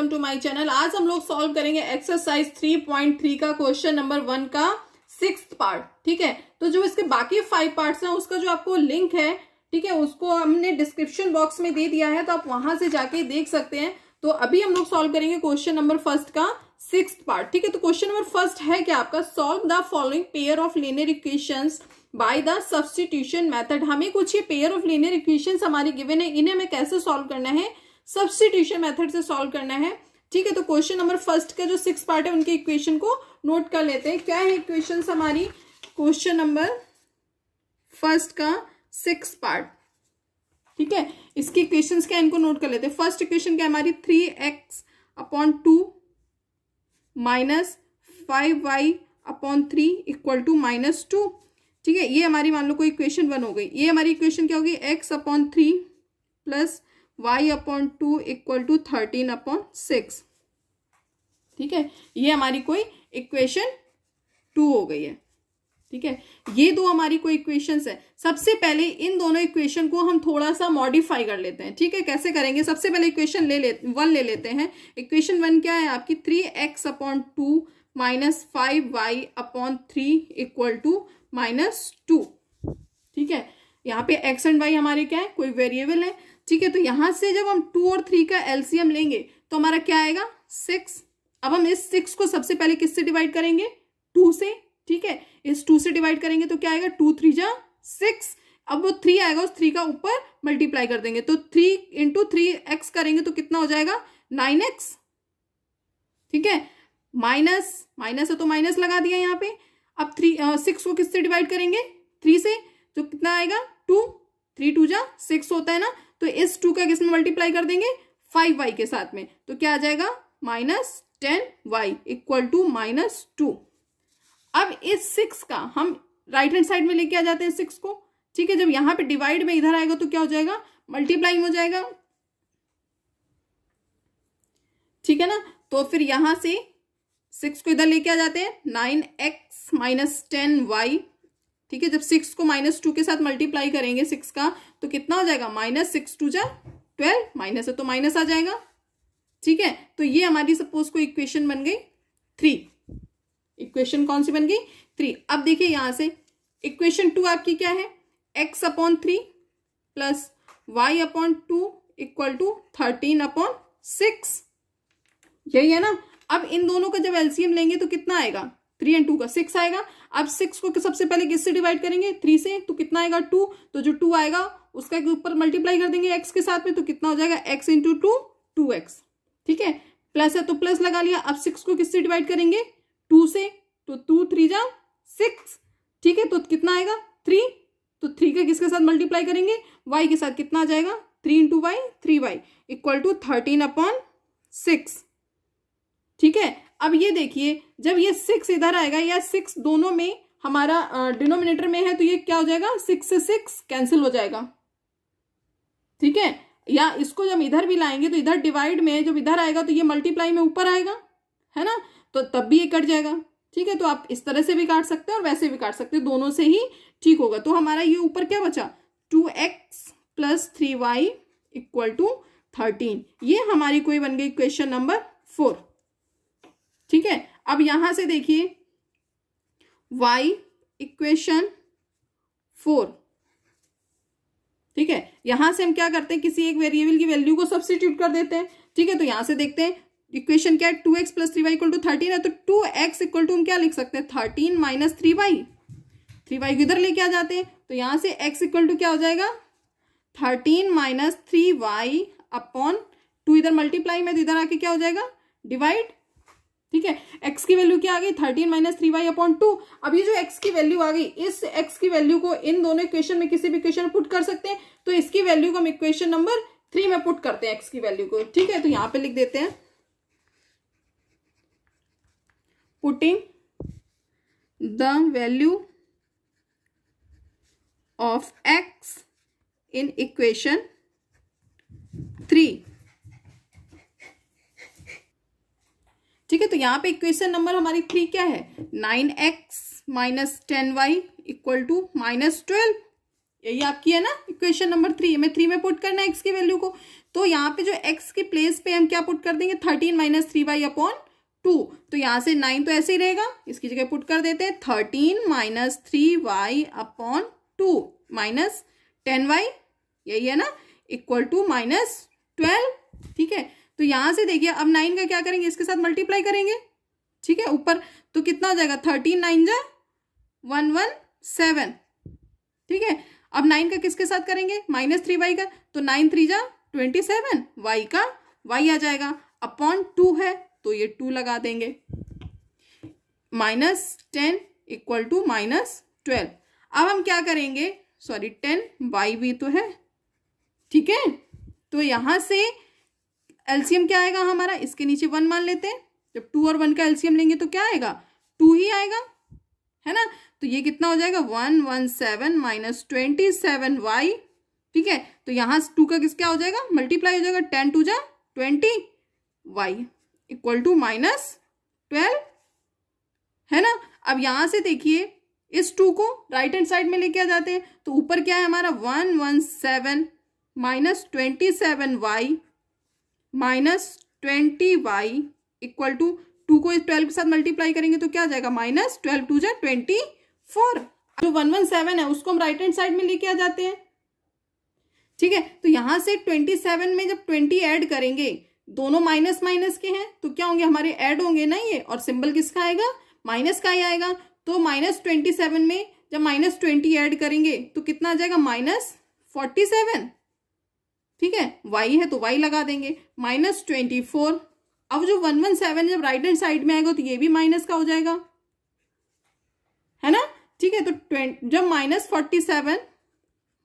welcome to my channel आज हम लोग सॉल्व करेंगे एक्सरसाइज 3.3 का क्वेश्चन नंबर वन का सिक्स पार्ट ठीक है तो जो इसके बाकी फाइव पार्ट्स हैं उसका जो आपको लिंक है ठीक है उसको हमने डिस्क्रिप्शन बॉक्स में दे दिया है तो आप वहां से जाके देख सकते हैं तो अभी हम लोग सॉल्व करेंगे क्वेश्चन नंबर फर्स्ट का सिक्स पार्ट ठीक है तो क्वेश्चन नंबर फर्स्ट है क्या आपका solve the following pair of linear equation by the substitution method हमें कुछ ये पेयर ऑफ लेनियर इक्वेशन हमारी गिवेन है इन्हें हमें कैसे सॉल्व करना है सब्सटीट्यूशन मेथड से सॉल्व करना है ठीक है तो क्वेश्चन नंबर फर्स्ट का जो सिक्स पार्ट है उनके इक्वेशन को नोट कर लेते हैं क्या है इक्वेशन हमारी क्वेश्चन नंबर फर्स्ट का सिक्स पार्ट ठीक है इसकी इक्वेशन क्या इनको नोट कर लेते हैं फर्स्ट इक्वेशन क्या हमारी three x upon two minus five y upon three equal to minus two ठीक है ये हमारी मान लो कोई इक्वेशन वन हो गई ये हमारी इक्वेशन क्या होगी x upon three plus y upon two equal to thirteen upon six ठीक है ये हमारी कोई इक्वेशन टू हो गई है ठीक है ये दो हमारी कोई इक्वेशंस है सबसे पहले इन दोनों इक्वेशन को हम थोड़ा सा मॉडिफाई कर लेते हैं ठीक है कैसे करेंगे सबसे पहले इक्वेशन ले ले वन ले लेते हैं इक्वेशन वन क्या है आपकी three x upon two minus five y upon three equal to minus two ठीक है यहाँ पे एक्स एंड वाई हमारे क्या है कोई वेरिएबल है ठीक है तो यहां से जब हम टू और थ्री का एलसीएम लेंगे तो हमारा क्या आएगा सिक्स अब हम इस सिक्स को सबसे पहले किससे डिवाइड करेंगे टू से ठीक है इस टू से डिवाइड करेंगे तो क्या आएगा टू थ्री जा सिक्स अब वो थ्री आएगा उस थ्री का ऊपर मल्टीप्लाई कर देंगे तो थ्री इंटू थ्री एक्स करेंगे तो कितना हो जाएगा नाइन एक्स ठीक है माइनस माइनस है तो माइनस लगा दिया यहाँ पे अब थ्री सिक्स को किससे डिवाइड करेंगे थ्री से तो कितना आएगा टू थ्री टू जा सिक्स होता है ना तो इस टू का किसमें मल्टीप्लाई कर देंगे फाइव वाई के साथ में तो क्या आ जाएगा minus ten y equal to minus two अब इस सिक्स का हम राइट हैंड साइड में लेके आ जाते हैं सिक्स को ठीक है जब यहां पे डिवाइड में इधर आएगा तो क्या हो जाएगा मल्टीप्लाइंग हो जाएगा ठीक है ना तो फिर यहां से सिक्स को इधर लेके आ जाते हैं nine x minus ten y ठीक है जब सिक्स को माइनस टू के साथ मल्टीप्लाई करेंगे सिक्स का तो कितना हो जाएगा माइनस सिक्स टू जा ट्वेल्व माइनस है तो माइनस आ जाएगा ठीक है तो ये हमारी सपोज को इक्वेशन बन गई थ्री इक्वेशन कौन सी बन गई थ्री अब देखिए यहां से इक्वेशन टू आपकी क्या है x upon three plus y upon two equal to thirteen upon six यही है ना अब इन दोनों का जब एलसीएम लेंगे तो कितना आएगा थ्री एंड टू का सिक्स आएगा अब सिक्स को सबसे पहले किससे डिवाइड करेंगे थ्री से तो कितना आएगा टू तो जो टू आएगा उसका ऊपर मल्टीप्लाई कर देंगे एक्स के साथ में तो कितना हो जाएगा x into two two x ठीक है प्लस है तो प्लस लगा लिया अब सिक्स को किससे डिवाइड करेंगे टू से तो टू थ्री जा सिक्स ठीक है तो कितना आएगा थ्री तो थ्री का किसके साथ मल्टीप्लाई करेंगे वाई के साथ कितना आ जाएगा three into y three y equal to thirteen upon six ठीक है अब ये देखिए जब ये सिक्स इधर आएगा या सिक्स दोनों में हमारा डिनोमिनेटर में है तो ये क्या हो जाएगा सिक्स से सिक्स कैंसिल हो जाएगा ठीक है या इसको जब इधर भी लाएंगे तो इधर डिवाइड में जब इधर आएगा तो ये मल्टीप्लाई में ऊपर आएगा है ना तो तब भी ये कट जाएगा ठीक है तो आप इस तरह से भी काट सकते हैं और वैसे भी काट सकते हैं दोनों से ही ठीक होगा तो हमारा ये ऊपर क्या बचा two x plus three y equal to thirteen ये हमारी कोई बन गई क्वेश्चन नंबर फोर ठीक है अब यहां से देखिए वाई इक्वेशन फोर ठीक है यहां से हम क्या करते हैं किसी एक वेरिएबल की वैल्यू को सब्सटीट्यूट कर देते हैं ठीक है तो यहां से देखते हैं इक्वेशन क्या है two x plus three y equal to thirteen है तो टू एक्स इक्वल टू हम क्या लिख सकते हैं thirteen minus three y three y किधर लेके आ जाते हैं तो यहां से एक्स इक्वल टू क्या हो जाएगा thirteen minus three y upon two इधर मल्टीप्लाई में तो इधर आके क्या हो जाएगा डिवाइड ठीक है एक्स की वैल्यू क्या आ गई thirteen minus three y upon two अब ये जो एक्स की वैल्यू आ गई इस एक्स की वैल्यू को इन दोनों इक्वेशन में किसी भी इक्वेशन पुट कर सकते हैं तो इसकी वैल्यू को हम इक्वेशन नंबर थ्री में पुट करते हैं एक्स की वैल्यू को ठीक है तो यहां पे लिख देते हैं putting the value of x in equation three ठीक है तो यहाँ पे इक्वेशन नंबर हमारी थ्री क्या है nine x minus ten y equal to minus twelve यही आपकी है ना इक्वेशन नंबर थ्री हमें थ्री में पुट करना है एक्स की वैल्यू को तो यहाँ पे जो एक्स के प्लेस पे हम क्या पुट कर देंगे thirteen minus three y upon two तो यहाँ से नाइन तो ऐसे ही रहेगा इसकी जगह पुट कर देते हैं thirteen minus three y upon two minus ten y यही है ना इक्वल टू माइनस ट्वेल्व ठीक है तो यहाँ से देखिए अब नाइन का क्या करेंगे इसके साथ मल्टीप्लाई करेंगे ठीक है ऊपर तो कितना हो जाएगा थर्टीन नाइन जा वन वन सेवन ठीक है अब नाइन का किसके साथ करेंगे माइनस थ्री वाई का तो नाइन थ्री जा ट्वेंटी सेवन वाई का वाई आ जाएगा अपॉन टू है तो ये टू लगा देंगे minus ten equal to minus twelve अब हम क्या करेंगे सॉरी टेन वाई भी तो है ठीक है तो यहां से एल्सियम क्या आएगा हमारा इसके नीचे वन मान लेते हैं जब टू और वन का एल्सियम लेंगे तो क्या आएगा टू ही आएगा है ना तो ये कितना हो जाएगा one one seven minus twenty seven y ठीक है तो यहाँ टू का किस क्या हो जाएगा मल्टीप्लाई हो जाएगा टेन टू जा twenty y equal to minus twelve है ना अब यहाँ से देखिए इस टू को राइट हैंड साइड में लेके आ जाते हैं तो ऊपर क्या है हमारा one one seven minus twenty seven y minus twenty y equal to two को ट्वेल्व के साथ मल्टीप्लाई करेंगे तो क्या आ जाएगा माइनस ट्वेल्व टू जै ट्वेंटी फोर जो वन वन सेवन है उसको हम राइट हैंड साइड में लेके आ जाते हैं ठीक है तो यहां से ट्वेंटी सेवन में जब ट्वेंटी एड करेंगे दोनों माइनस माइनस के हैं तो क्या होंगे हमारे एड होंगे ना ये और सिंबल किसका आएगा माइनस का ही आएगा तो माइनस ट्वेंटी सेवन में जब माइनस ट्वेंटी एड करेंगे तो कितना आ जाएगा माइनस फोर्टी सेवन ठीक है वाई है तो वाई लगा देंगे माइनस ट्वेंटी फोर अब जो वन वन सेवन जब राइट हैंड साइड में आएगा तो ये भी माइनस का हो जाएगा है ना ठीक है तो ट्वेंट जब माइनस फोर्टी सेवन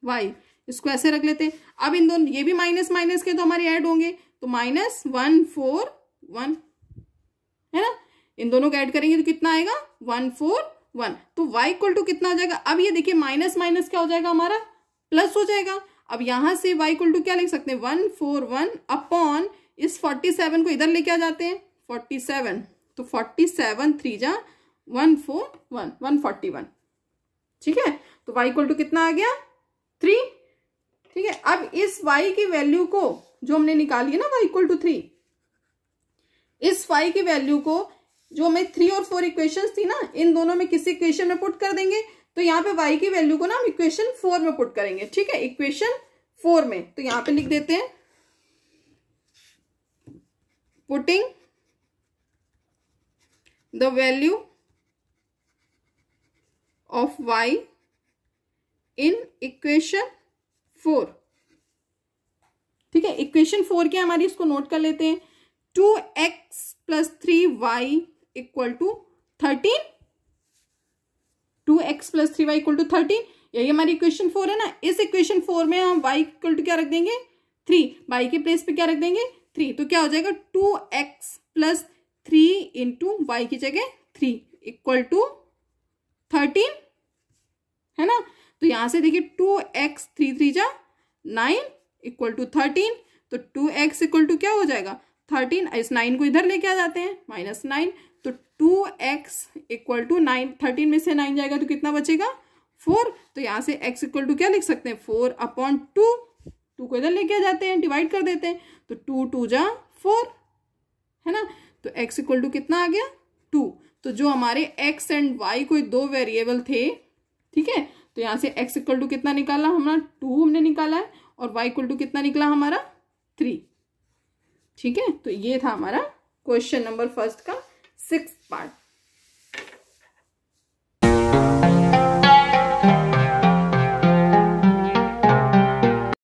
वाई इसको ऐसे रख लेते हैं अब इन दोनों ये भी माइनस माइनस के तो हमारे ऐड होंगे तो माइनस वन फोर वन है ना इन दोनों को ऐड करेंगे तो कितना आएगा वन फोर वन तो वाई इक्वल टू कितना हो जाएगा अब ये देखिए माइनस माइनस क्या हो जाएगा हमारा प्लस हो जाएगा अब यहां से y इक्वल टू क्या लिख सकते हैं वन फोर वन अपॉन इस फोर्टी सेवन को इधर लेके आ जाते हैं फोर्टी सेवन तो फोर्टी सेवन थ्री जा one four one one forty one ठीक है तो y इक्वल टू कितना आ गया थ्री ठीक है अब इस y की वैल्यू को जो हमने निकाली है ना y इक्वल टू थ्री इस y की वैल्यू को जो हमें थ्री और फोर इक्वेशंस थी ना इन दोनों में किसी इक्वेशन में पुट कर देंगे तो यहाँ पे वाई की वैल्यू को ना हम इक्वेशन फोर में पुट करेंगे ठीक है इक्वेशन फोर में तो यहाँ पे लिख देते हैं putting the value of y in equation four ठीक है इक्वेशन फोर की हमारी इसको नोट कर लेते हैं two x plus three y equal to thirteen two x plus three y equal to thirteen यही हमारी इक्वेशन फोर है ना इस इक्वेशन फोर में हम वाई इक्वल टू क्या रख देंगे थ्री वाई के प्लेस पे क्या रख देंगे थ्री तो क्या हो जाएगा two x plus three into y की जगह थ्री इक्वल टू थर्टीन है ना तो यहां से देखिए टू एक्स थ्री थ्री जा नाइन इक्वल टू थर्टीन तो टू एक्स इक्वल टू क्या हो जाएगा थर्टीन इस नाइन को इधर लेके आ जाते हैं माइनस नाइन तो two x equal to nine thirteen में से नाइन जाएगा तो कितना बचेगा फोर तो यहाँ से एक्स इक्वल टू क्या लिख सकते हैं फोर अपॉन टू टू को इधर लेके जाते हैं डिवाइड कर देते हैं तो टू टू जा फोर है ना तो एक्स इक्वल टू कितना आ गया टू तो जो हमारे एक्स एंड वाई कोई दो वेरिएबल थे ठीक है तो यहाँ से एक्स इक्वल टू कितना निकाला हमारा टू हमने निकाला है और वाई इक्वल टू कितना निकला हमारा थ्री ठीक है तो ये था हमारा क्वेश्चन नंबर फर्स्ट का sixth part